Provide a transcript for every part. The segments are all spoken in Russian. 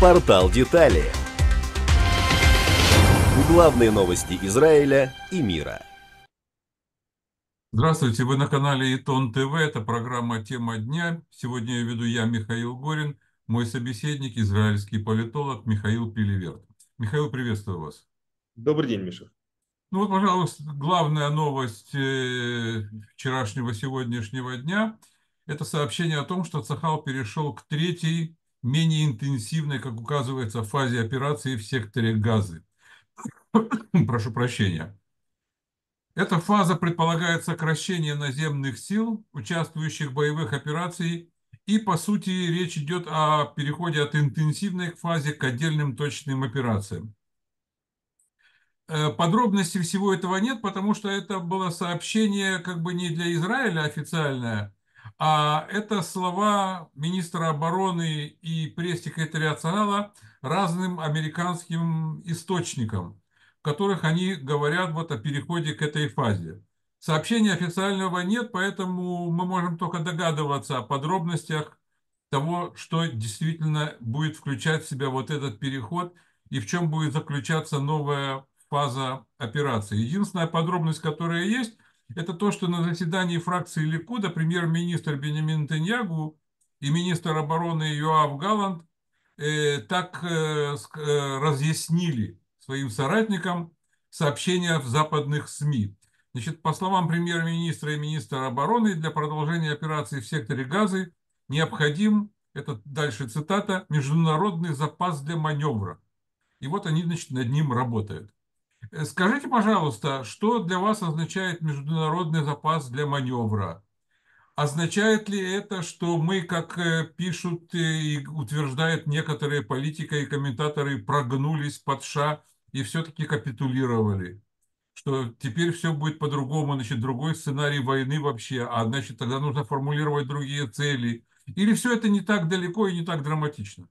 Портал детали. Главные новости Израиля и мира. Здравствуйте, вы на канале Итон ТВ, это программа «Тема дня». Сегодня я веду я, Михаил Горин, мой собеседник, израильский политолог Михаил Пелеверт. Михаил, приветствую вас. Добрый день, Миша. Ну вот, пожалуйста, главная новость э, вчерашнего сегодняшнего дня – это сообщение о том, что Цахал перешел к третьей менее интенсивной, как указывается, фазе операции в секторе газы. Прошу прощения. Эта фаза предполагает сокращение наземных сил, участвующих в боевых операциях, и, по сути, речь идет о переходе от интенсивной к фазе к отдельным точным операциям. Э, подробностей всего этого нет, потому что это было сообщение как бы не для Израиля официальное, а это слова министра обороны и пресс-секретаря национала разным американским источникам, в которых они говорят вот о переходе к этой фазе. Сообщения официального нет, поэтому мы можем только догадываться о подробностях того, что действительно будет включать в себя вот этот переход и в чем будет заключаться новая фаза операции. Единственная подробность, которая есть, это то, что на заседании фракции Ликуда премьер-министр Бенемин Теньягу и министр обороны Йоав Галанд э, так э, э, разъяснили своим соратникам сообщения в западных СМИ. Значит, по словам премьер-министра и министра обороны, для продолжения операции в секторе Газы необходим, это дальше цитата, международный запас для маневра. И вот они, значит, над ним работают. Э, скажите, пожалуйста, что для вас означает международный запас для маневра? Означает ли это, что мы, как э, пишут э, и утверждают некоторые политики и комментаторы, прогнулись под ша и все-таки капитулировали? Что теперь все будет по-другому, значит, другой сценарий войны вообще, а значит, тогда нужно формулировать другие цели. Или все это не так далеко и не так драматично?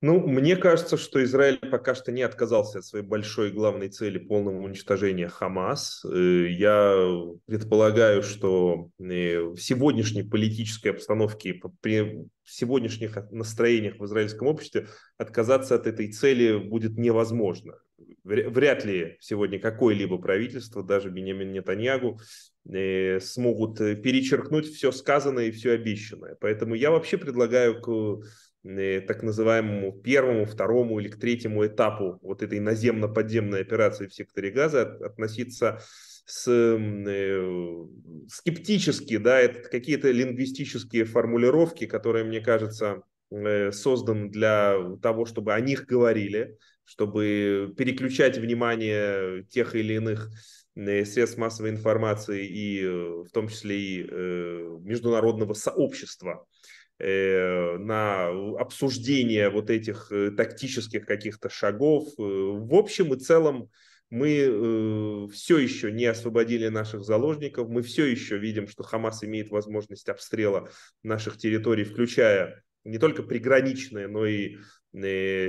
Ну, мне кажется, что Израиль пока что не отказался от своей большой главной цели полного уничтожения Хамас. Э, я предполагаю, что э, в сегодняшней политической обстановке, при сегодняшних настроениях в израильском обществе отказаться от этой цели будет невозможно. Вряд ли сегодня какое-либо правительство, даже Бенемин Нетаньягу, э, смогут перечеркнуть все сказанное и все обещанное. Поэтому я вообще предлагаю к Э, так называемому первому, второму или к третьему этапу вот этой наземно-подземной операции в секторе газа относиться с, э, скептически, да, это какие-то лингвистические формулировки, которые, мне кажется, э, созданы для того, чтобы о них говорили, чтобы переключать внимание тех или иных средств массовой информации и в том числе и международного сообщества Э, на обсуждение вот этих э, тактических каких-то шагов. Э, в общем и целом мы все еще не освободили наших заложников, мы все еще видим, что Хамас имеет возможность обстрела наших территорий, включая не только приграничные, но и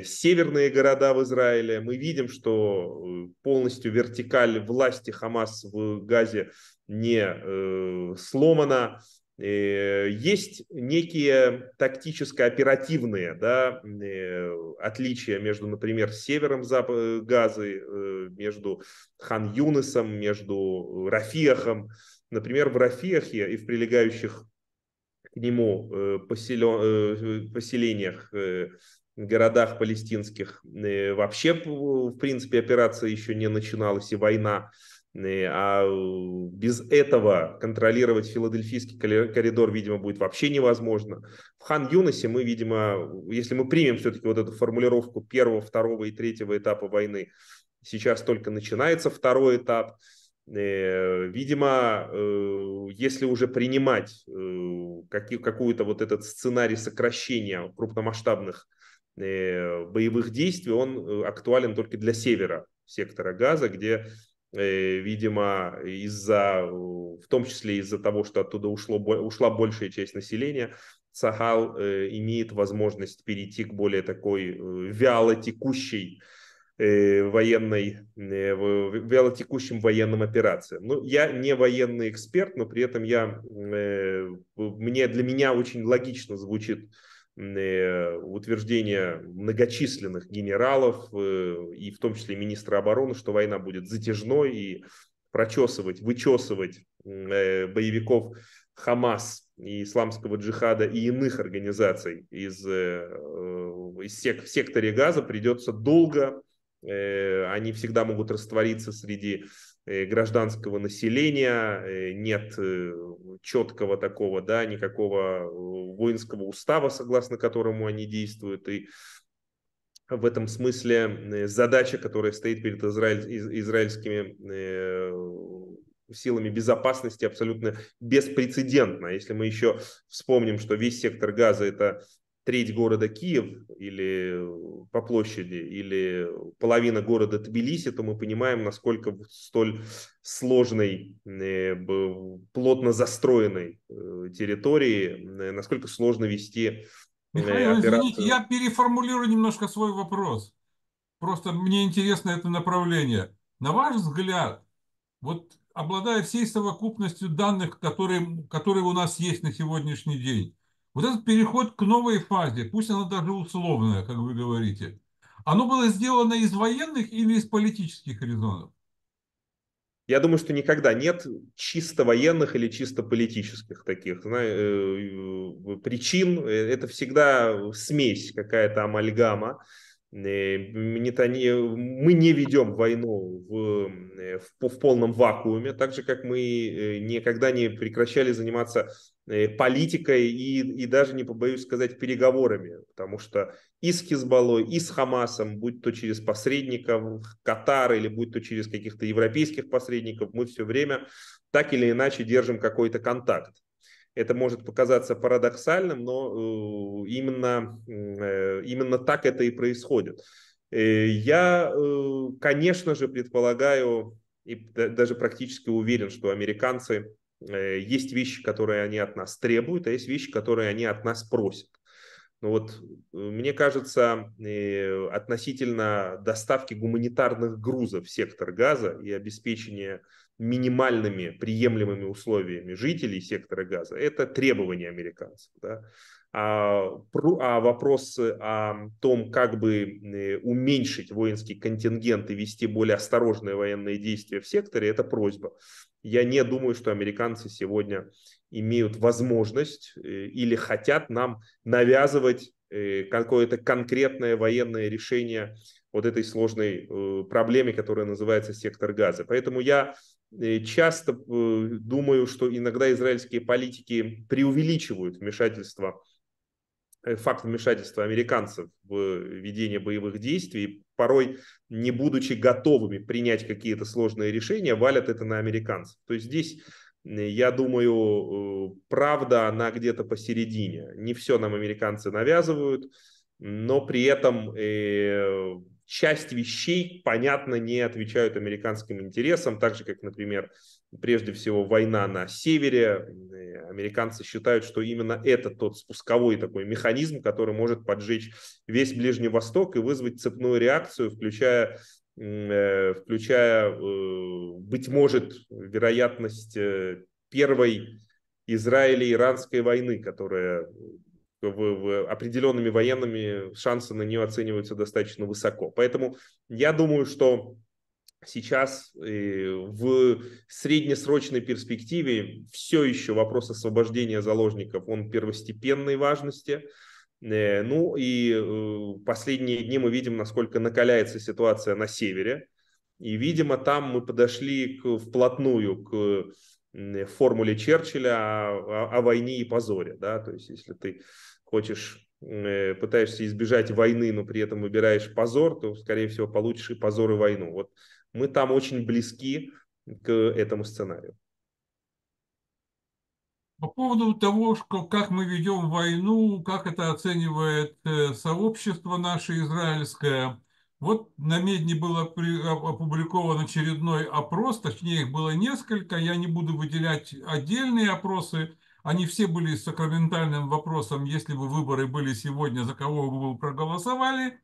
северные города в Израиле. Мы видим, что полностью вертикаль власти Хамас в Газе не сломана. Э, есть некие тактическо-оперативные да, э, отличия между, например, севером Зап э, Газы, между Хан Юнесом, между Рафиахом. Например, в Рафиахе и в прилегающих к нему поселениях, городах палестинских вообще, в принципе, операция еще не начиналась и война Э, а без этого контролировать филадельфийский коридор, видимо, будет вообще невозможно. В Хан Юносе мы, видимо, если мы примем все-таки вот эту формулировку первого, второго и третьего этапа войны, сейчас только начинается второй этап. Э, видимо, э, если уже принимать какую-то вот этот сценарий сокращения крупномасштабных боевых действий, он актуален только для севера сектора газа, где Э, видимо, из-за, в том числе из-за того, что оттуда ушло, ушла большая часть населения, Сахал э, имеет возможность перейти к более такой э, вяло текущей военной, вяло текущим военным операциям. Ну, я не военный эксперт, но при этом я, мне, для меня очень логично звучит Э, утверждения многочисленных генералов э, и в том числе министра обороны, что война будет затяжной и прочесывать, вычесывать э, боевиков Хамас и исламского джихада и иных организаций из, из сек, в секторе газа придется долго. Они всегда могут раствориться среди Э, гражданского населения, э, нет э, четкого такого, да, никакого воинского устава, согласно которому они действуют, и в этом смысле задача, которая стоит перед израиль, израильскими силами безопасности абсолютно беспрецедентно. Если мы еще вспомним, что весь сектор газа – это треть города Киев или э, по площади, или половина города Тбилиси, то мы понимаем, насколько в столь сложной, э, плотно застроенной э, территории, насколько сложно вести Михаил, операцию. извините, я переформулирую немножко свой вопрос. Просто мне интересно это направление. На ваш взгляд, вот обладая всей совокупностью данных, которые, которые у нас есть на сегодняшний день, вот этот переход к новой фазе, пусть она даже условная, как вы говорите, оно было сделано из военных или из политических резонов? Я думаю, что никогда нет чисто военных или чисто политических таких э, причин. Э, это всегда смесь, какая-то амальгама. Э, мы не ведем войну в, в, в полном вакууме, так же как мы никогда не прекращали заниматься Э, политикой и, и даже, не побоюсь сказать, переговорами, потому что и с Хизбаллой, и с Хамасом, будь то через посредников Катара или будь то через каких-то европейских посредников, мы все время так или иначе держим какой-то контакт. Это может показаться парадоксальным, но э, именно, э, именно так это и происходит. Я, конечно же, предполагаю и даже практически уверен, что американцы Э, есть вещи, которые они от нас требуют, а есть вещи, которые они от нас просят. Ну вот, э, мне кажется, э, относительно доставки гуманитарных грузов в сектор газа и обеспечения минимальными приемлемыми условиями жителей сектора газа, это требования американцев. Да? А, про, а вопрос о том, как бы уменьшить воинский контингент и вести более осторожные военные действия в секторе, это просьба. Я не думаю, что американцы сегодня имеют возможность э, или хотят нам навязывать э, какое-то конкретное военное решение вот этой сложной э, проблеме, которая называется сектор газа. Поэтому я часто думаю, что иногда израильские политики преувеличивают вмешательство Э, факт вмешательства американцев в ведение боевых действий, порой не будучи готовыми принять какие-то сложные решения, валят это на американцев. То есть здесь, я думаю, э, правда, она где-то посередине. Не все нам американцы навязывают, но при этом э, часть вещей, понятно, не отвечают американским интересам, так же, как, например, прежде всего война на севере. Э, американцы считают, что именно это тот спусковой такой механизм, который может поджечь весь Ближний Восток и вызвать цепную реакцию, включая э, включая, э, быть может, вероятность первой Израиля-Иранской войны, которая в, в определенными военными шансы на нее оцениваются достаточно высоко. Поэтому я думаю, что сейчас э, в среднесрочной перспективе все еще вопрос освобождения заложников, он первостепенной важности. Э, ну и э, последние дни мы видим, насколько накаляется ситуация на севере. И, видимо, там мы подошли к, вплотную к Э, формуле Черчилля о, о войне и позоре, да, то есть если ты хочешь э, пытаешься избежать войны, но при этом выбираешь позор, то, скорее всего, получишь и позор, и войну. Вот мы там очень близки к этому сценарию. По поводу того, что, как мы ведем войну, как это оценивает э, сообщество наше израильское, вот на Медне был а, опубликован очередной опрос, точнее их было несколько, я не буду выделять отдельные опросы, они все были с сакраментальным вопросом, если бы выборы были сегодня, за кого бы вы проголосовали.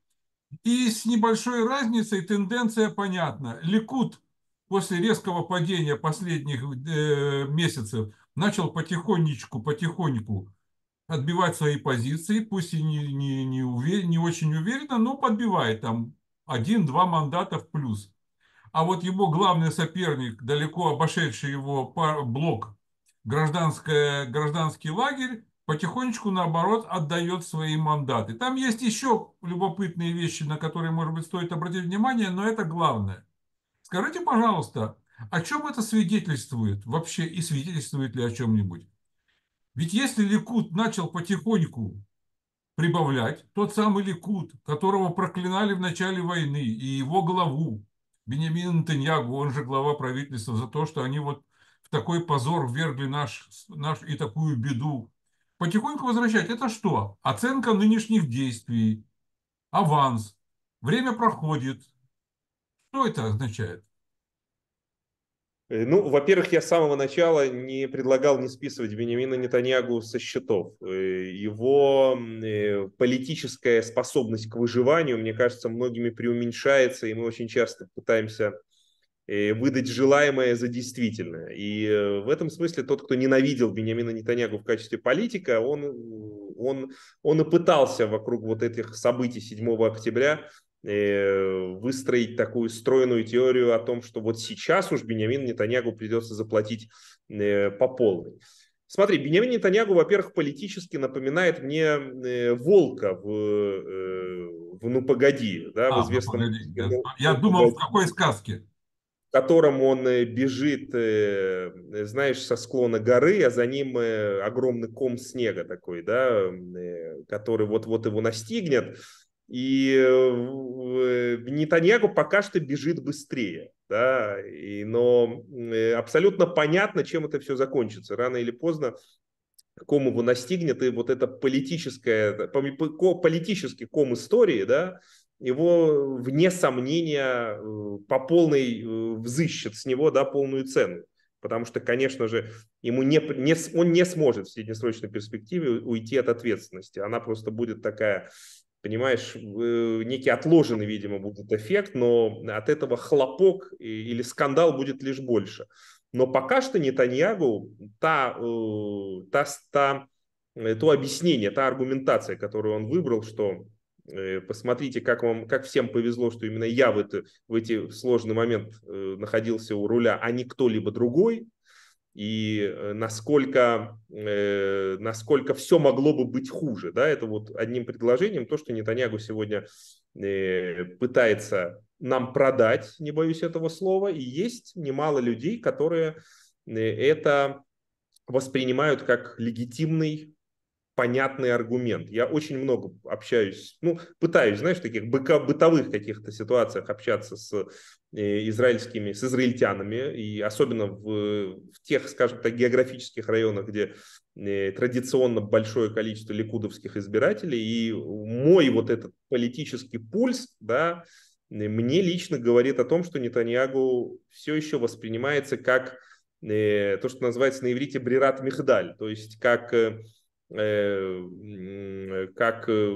И с небольшой разницей тенденция понятна. Ликут после резкого падения последних э, месяцев начал потихонечку, потихоньку отбивать свои позиции, пусть и не, не, не, увер, не очень уверенно, но подбивает там один-два мандата в плюс. А вот его главный соперник, далеко обошедший его блок гражданское, гражданский лагерь, потихонечку, наоборот, отдает свои мандаты. Там есть еще любопытные вещи, на которые, может быть, стоит обратить внимание, но это главное. Скажите, пожалуйста, о чем это свидетельствует вообще и свидетельствует ли о чем-нибудь? Ведь если Ликут начал потихоньку прибавлять тот самый Ликуд, которого проклинали в начале войны, и его главу, Бенемин Натаньягу, он же глава правительства, за то, что они вот в такой позор ввергли наш, наш и такую беду. Потихоньку возвращать. Это что? Оценка нынешних действий, аванс. Время проходит. Что это означает? Э, ну, во-первых, я с самого начала не предлагал не списывать Бенемина Нетаньягу со счетов. Э, его э, политическая способность к выживанию, мне кажется, многими преуменьшается, и мы очень часто пытаемся выдать желаемое за действительное. И в этом смысле тот, кто ненавидел Бенямина Нетаньягу в качестве политика, он, он, он и пытался вокруг вот этих событий 7 октября Э, выстроить такую стройную теорию о том, что вот сейчас уж Бенямин Нетаньягу придется заплатить э, по полной. Смотри, Бенямин Нетаньягу, во-первых, политически напоминает мне э, Волка в, в «Ну, погоди», да, а, в «Ну, известном... Ну, погоди, да. Я «Ну, думал, в какой сказке? В котором он бежит, знаешь, со склона горы, а за ним огромный ком снега такой, да, который вот-вот его настигнет. И э, Нетаньягу пока что бежит быстрее. Да, и, но э, абсолютно понятно, чем это все закончится. Рано или поздно ком его настигнет, и вот это политическое, политический ком истории, да, его, вне сомнения, э, по полной взыщет с него, да, полную цену. Потому что, конечно же, ему не, не, он не сможет в среднесрочной перспективе уйти от ответственности. Она просто будет такая понимаешь, некий отложенный, видимо, будет эффект, но от этого хлопок или скандал будет лишь больше. Но пока что Нетаньягу та, э, та, та, э, то объяснение, та аргументация, которую он выбрал, что э, посмотрите, как вам, как всем повезло, что именно я в, это, в эти сложный момент находился у руля, а не кто-либо другой, и э, насколько, э, насколько все могло бы быть хуже. Да? Это вот одним предложением то, что Нетаньягу сегодня э, пытается нам продать, не боюсь этого слова, и есть немало людей, которые это воспринимают как легитимный понятный аргумент. Я очень много общаюсь, ну, пытаюсь, знаешь, в таких бытовых каких-то ситуациях общаться с э, израильскими, с израильтянами, и особенно в, в тех, скажем так, географических районах, где э, традиционно большое количество ликудовских избирателей, и мой вот этот политический пульс, да, э, мне лично говорит о том, что Нетаньягу все еще воспринимается как то, что называется на иврите брират михдаль, то есть как Э, как э,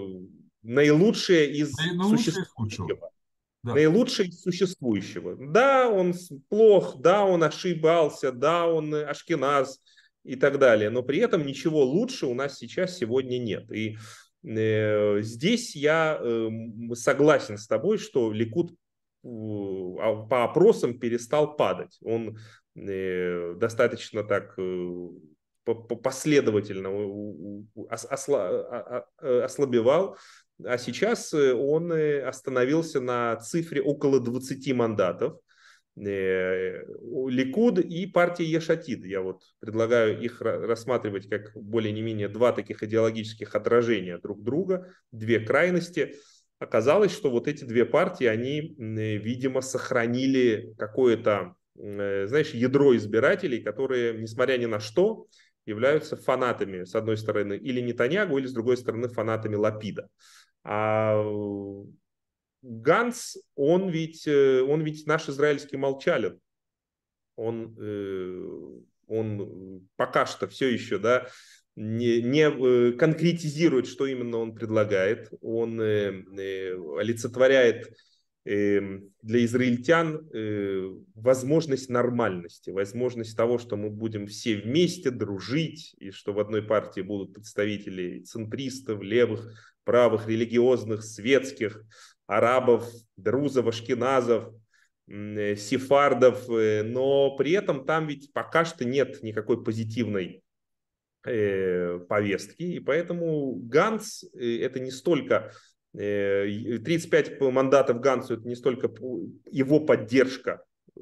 наилучшее из наилучшее существующего. Да. Наилучшее из существующего. Да, он плох, да, он ошибался, да, он ашкеназ и так далее, но при этом ничего лучше у нас сейчас сегодня нет. И э, здесь я э, согласен с тобой, что Ликут а, по опросам перестал падать. Он э, достаточно так последовательно ослабевал, а сейчас э, он э, остановился на цифре около 20 мандатов. Э, Ликуд и партия Ешатид. Я вот предлагаю их рассматривать как более не менее два таких идеологических отражения друг друга, две крайности. Оказалось, что вот эти две партии, они, видимо, сохранили какое-то, знаешь, ядро избирателей, которые, несмотря ни на что, являются фанатами, с одной стороны, или Нетаньягу, или, с другой стороны, фанатами Лапида. А Ганс, он ведь, э, он ведь наш израильский молчалин. Он, э, он пока что все еще, да, не, не э, конкретизирует, что именно он предлагает. Он олицетворяет Эм, для израильтян э, возможность нормальности, возможность того, что мы будем все вместе дружить, и что в одной партии будут представители центристов, левых, правых, религиозных, светских, арабов, друзов, ашкеназов, э, сефардов, э, но при этом там ведь пока что нет никакой позитивной повестки, и поэтому Ганс это не столько 35 э, мандатов Гансу это не столько его поддержка э,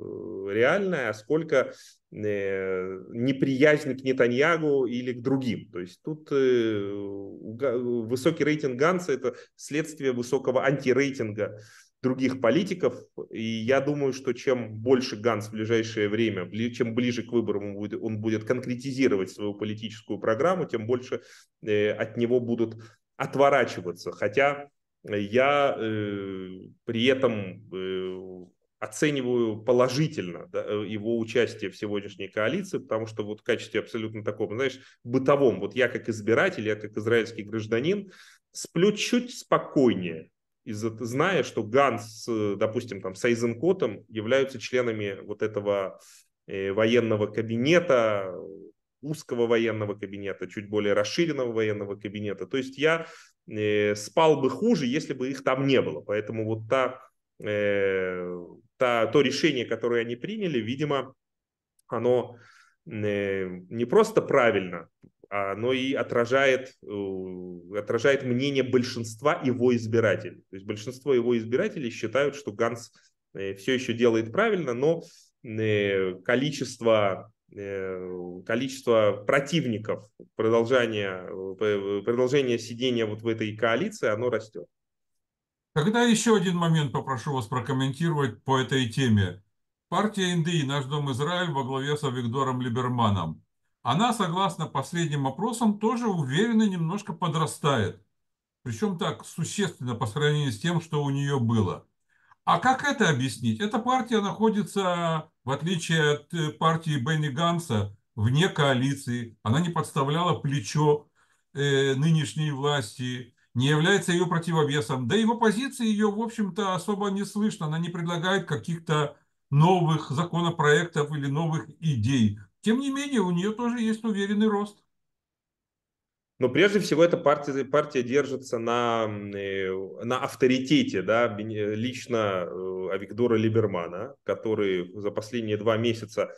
реальная, а сколько э, неприязнь к Нетаньягу или к другим. То есть тут высокий рейтинг Ганса – это следствие высокого антирейтинга других политиков. И я думаю, что чем больше Ганс в ближайшее время, чем ближе к выборам он будет, он будет конкретизировать свою политическую программу, тем больше от него будут отворачиваться. Хотя я э, при этом э, оцениваю положительно да, э, его участие в сегодняшней коалиции, потому что вот в качестве абсолютно такого, знаешь, бытовом, вот я как избиратель, я как израильский гражданин, сплю чуть спокойнее, из-за, зная, что Ганс, допустим, там, с Айзенкотом являются членами вот этого э, военного кабинета, узкого военного кабинета, чуть более расширенного военного кабинета. То есть я Э, спал бы хуже, если бы их там не было. Поэтому вот та, э, та, то решение, которое они приняли, видимо, оно э, не просто правильно, а оно и отражает, э, отражает мнение большинства его избирателей. То есть большинство его избирателей считают, что Ганс э, все еще делает правильно, но э, количество Э, количество противников продолжения, э, продолжения сидения вот в этой коалиции, оно растет. тогда еще один момент попрошу вас прокомментировать по этой теме. Партия Индии «Наш дом Израиль» во главе с Виктором Либерманом. Она, согласно последним опросам, тоже уверенно немножко подрастает. Причем так существенно по сравнению с тем, что у нее было. А как это объяснить? Эта партия находится в отличие от э, партии Бенни Ганса, вне коалиции, она не подставляла плечо э, нынешней власти, не является ее противовесом. Да и в оппозиции ее, в общем-то, особо не слышно. Она не предлагает каких-то новых законопроектов или новых идей. Тем не менее, у нее тоже есть уверенный рост. Но прежде всего эта партия, партия держится на, э, на авторитете да, лично э, Авигдора Либермана, который за последние два месяца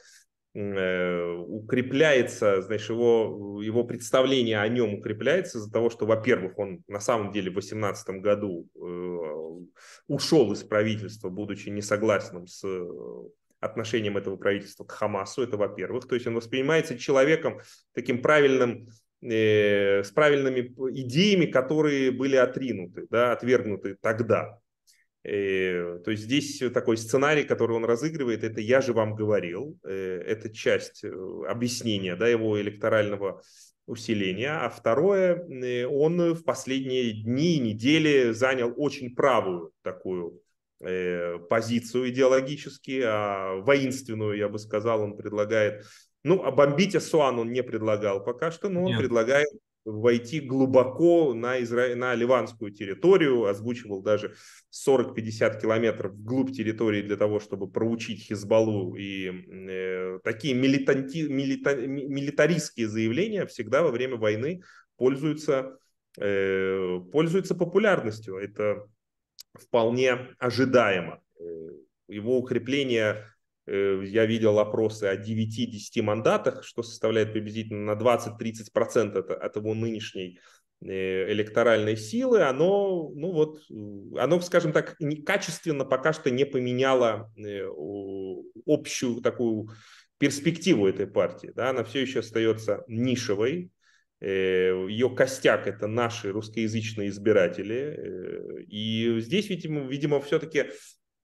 э, укрепляется, значит, его, его представление о нем укрепляется из-за того, что, во-первых, он на самом деле в 2018 году ушел из правительства, будучи несогласным с отношением этого правительства к Хамасу, это во-первых. То есть он воспринимается человеком таким правильным Э, с правильными идеями, которые были отринуты, да, отвергнуты тогда. Э, то есть здесь такой сценарий, который он разыгрывает, это я же вам говорил, э, это часть объяснения да, его электорального усиления. А второе, он в последние дни и недели занял очень правую такую позицию идеологически, а воинственную, я бы сказал, он предлагает ну, а бомбить Асуан он не предлагал пока что, но он Нет. предлагает войти глубоко на, Изра... на ливанскую территорию, озвучивал даже 40-50 километров вглубь территории для того, чтобы проучить Хизбалу. И э, такие милитанти... милита... милитаристские заявления всегда во время войны пользуются, э, пользуются популярностью. Это вполне ожидаемо. Э, его укрепление Э, я видел опросы о 9-10 мандатах, что составляет приблизительно на 20-30% от, от его нынешней э, электоральной силы, оно, ну вот, э, оно, скажем так, качественно пока что не поменяло общую такую перспективу этой партии. Да? Она все еще остается нишевой, ее костяк – это наши русскоязычные избиратели. И здесь, видимо, видимо все-таки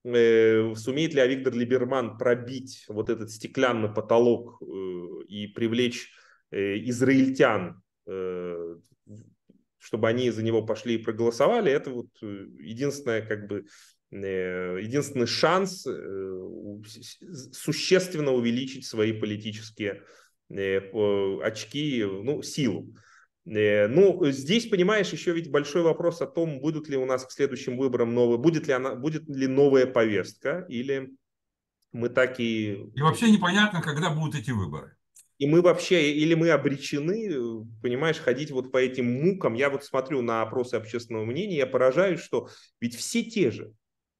Э, сумеет ли Авигдор Либерман пробить вот этот стеклянный потолок э, и привлечь э, израильтян, чтобы они за него пошли и проголосовали, это вот единственное, как бы, единственный шанс существенно увеличить свои политические очки, ну, силу. Э, ну, здесь, понимаешь, еще ведь большой вопрос о том, будут ли у нас к следующим выборам новые, будет ли она, будет ли новая повестка, или мы так и... И вообще непонятно, когда будут эти выборы. И мы вообще, или мы обречены, э, понимаешь, ходить вот по этим мукам. Я вот смотрю на опросы общественного мнения, я поражаюсь, что ведь все те же,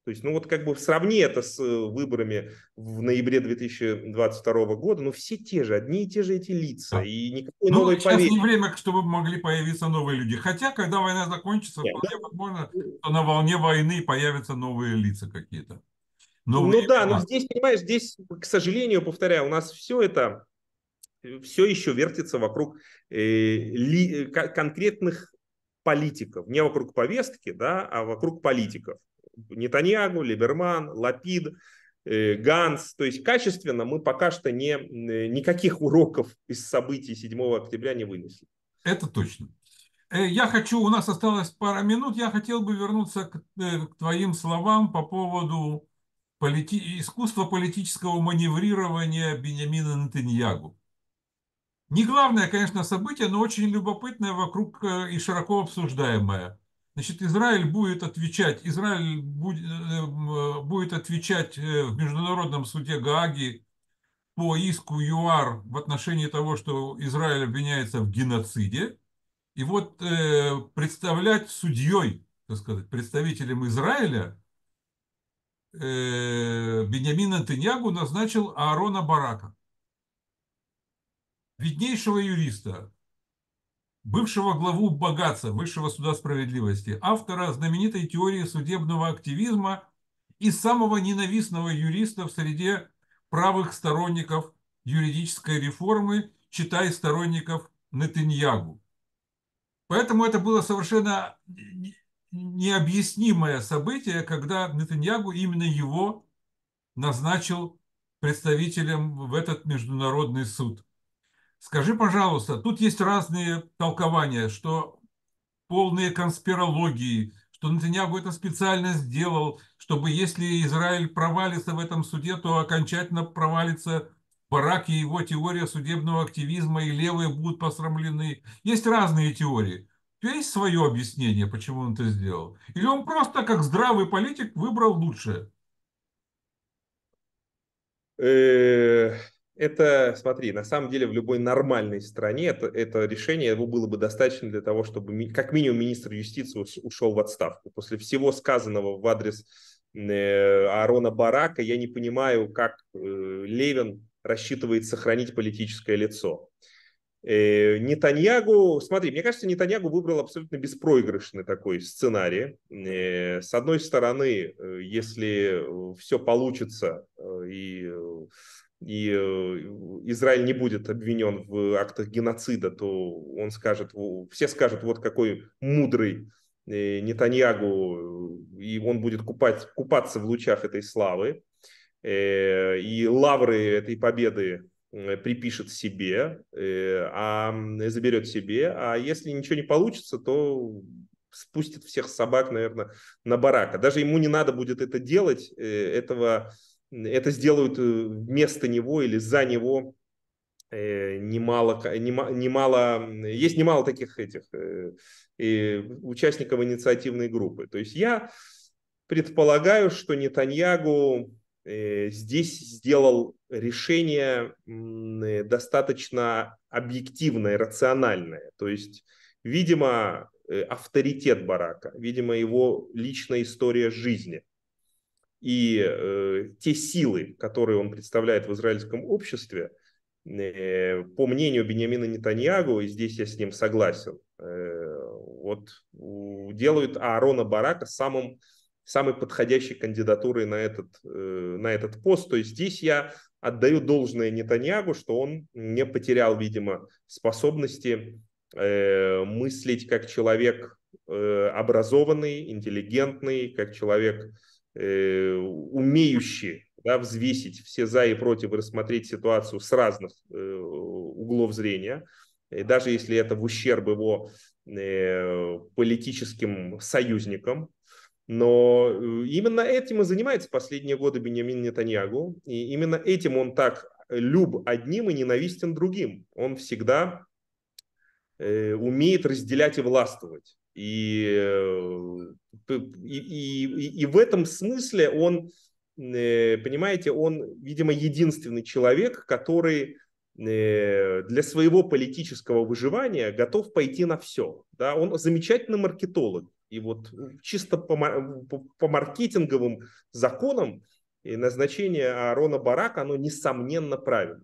то есть, ну вот как бы сравни это с э, выборами в ноябре 2022 года, ну все те же, одни и те же эти лица, а, и никакой ну, новой сейчас не время, чтобы могли появиться новые люди. Хотя, когда война закончится, Нет, вполне да? возможно, что на волне войны появятся новые лица какие-то. Новые ну да, но здесь, понимаешь, здесь, к сожалению, повторяю, у нас все это э, все еще вертится вокруг э, ли, э, конкретных политиков, не вокруг повестки, да, а вокруг политиков. Нетаньягу, Либерман, Лапид, э, Ганс. То есть качественно мы пока что не, э, никаких уроков из событий 7 октября не вынесли. Это точно. Э, я хочу, у нас осталось пара минут, я хотел бы вернуться к, к твоим словам по поводу полити, искусства политического маневрирования Бенямина Нетаньягу. Не главное, конечно, событие, но очень любопытное вокруг и широко обсуждаемое – Значит, Израиль будет отвечать, Израиль будет, э, э, э, будет отвечать в Международном суде Гааги по иску ЮАР в отношении того, что Израиль обвиняется в геноциде. И вот представлять судьей, так сказать, представителем Израиля, э, Бениамин Антынягу назначил Аарона Барака, виднейшего юриста, бывшего главу богатства, Высшего суда справедливости, автора знаменитой теории судебного активизма и самого ненавистного юриста в среде правых сторонников юридической реформы, читай сторонников Нетиньягу. Поэтому это было совершенно необъяснимое событие, когда Нетиньягу именно его, назначил представителем в этот международный суд. Скажи, пожалуйста, тут есть разные толкования, что полные конспирологии, что Натаньягу это специально сделал, чтобы если Израиль провалится в этом суде, то окончательно провалится Барак и его теория судебного активизма, и левые будут посрамлены. Есть разные теории. У тебя есть свое объяснение, почему он это сделал? Или он просто, как здравый политик, выбрал лучшее? Э, это, смотри, на самом деле в любой нормальной стране это, это решение его было бы достаточно для того, чтобы как минимум министр юстиции ушел в отставку. После всего сказанного в адрес э, Арона Барака я не понимаю, как э, Левин рассчитывает сохранить политическое лицо. Э, Нетаньягу, смотри, мне кажется, Нетаньягу выбрал абсолютно беспроигрышный такой сценарий. Э, с одной стороны, э, если э, все получится э, и э, и э, Израиль не будет обвинен в актах геноцида, то он скажет, все скажут, вот какой мудрый э, Нетаньягу, э, и он будет купать, купаться в лучах этой славы, и лавры этой победы припишет себе, а заберет себе, а если ничего не получится, то спустит всех собак, наверное, на барака. Даже ему не надо будет это делать, этого это сделают э, вместо него или за него э, немало, немало, есть немало таких этих э, участников инициативной группы. То есть я предполагаю, что Нетаньягу здесь сделал решение достаточно объективное, рациональное. То есть, видимо, авторитет Барака, видимо, его личная история жизни – и э, те силы, которые он представляет в израильском обществе, э, по мнению Бениамина Нетаньягу, и здесь я с ним согласен, э, вот делают Аарона Барака самым самой подходящей кандидатурой на этот, э, на этот пост. То есть здесь я отдаю должное Нетаньягу, что он не потерял, видимо, способности э, мыслить как человек э, образованный, интеллигентный, как человек, э, умеющие да, взвесить все за и против и рассмотреть ситуацию с разных э, углов зрения, и даже если это в ущерб его э, политическим союзникам, но э, именно этим и занимается последние годы Беньямин Нетаньягу. И именно этим он так люб одним и ненавистен другим. Он всегда умеет разделять и властвовать. Э, и, и, и, и в этом смысле он, э, понимаете, он, видимо, единственный человек, который э, для своего политического выживания готов пойти на все. Да? Он замечательный маркетолог. И вот чисто по, по маркетинговым законам назначение Арона Барака, оно несомненно правильно.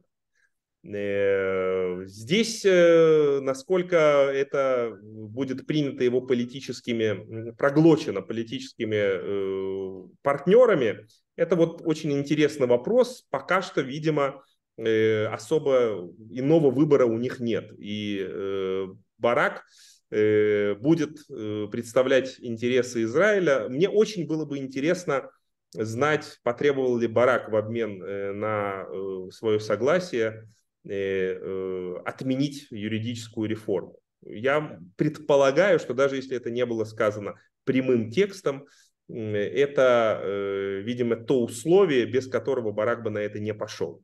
Э, здесь, э, насколько это будет принято его политическими, проглочено политическими э, партнерами, это вот очень интересный вопрос. Пока что, видимо, особо иного выбора у них нет. И Барак будет представлять интересы Израиля. Мне очень было бы интересно знать, потребовал ли Барак в обмен на свое согласие Э, э, отменить юридическую реформу. Я предполагаю, что даже если это не было сказано прямым текстом, это, э, видимо, то условие, без которого Барак бы на это не пошел.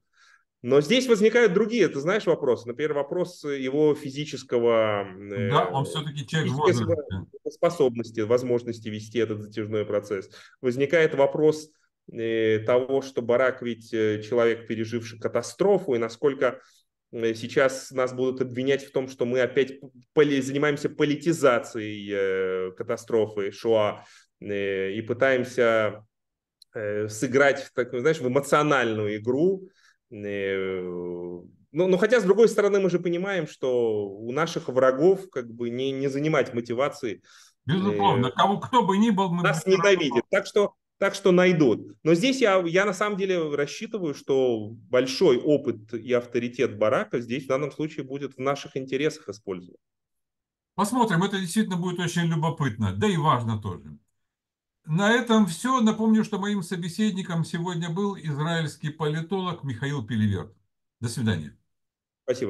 Но здесь возникают другие, ты знаешь, вопросы. Например, вопрос его физического... Да, он все-таки человек возраста. Способности, возможности вести этот затяжной процесс. Возникает вопрос Э, того, что Барак ведь э, человек, переживший катастрофу, и насколько э, сейчас нас будут обвинять в том, что мы опять поли, занимаемся политизацией катастрофы Шоа и пытаемся сыграть в такую, знаешь, в эмоциональную игру. Ну, ну, хотя, с другой стороны, мы же понимаем, что у наших врагов как бы не, не занимать мотивации. Безусловно, кого кто бы ни был, мы нас ненавидит. Так что так что найдут. Но здесь я, я на самом деле рассчитываю, что большой опыт и авторитет Барака здесь в данном случае будет в наших интересах использован. Посмотрим, это действительно будет очень любопытно, да и важно тоже. На этом все. Напомню, что моим собеседником сегодня был израильский политолог Михаил Пеливер. До свидания. Спасибо.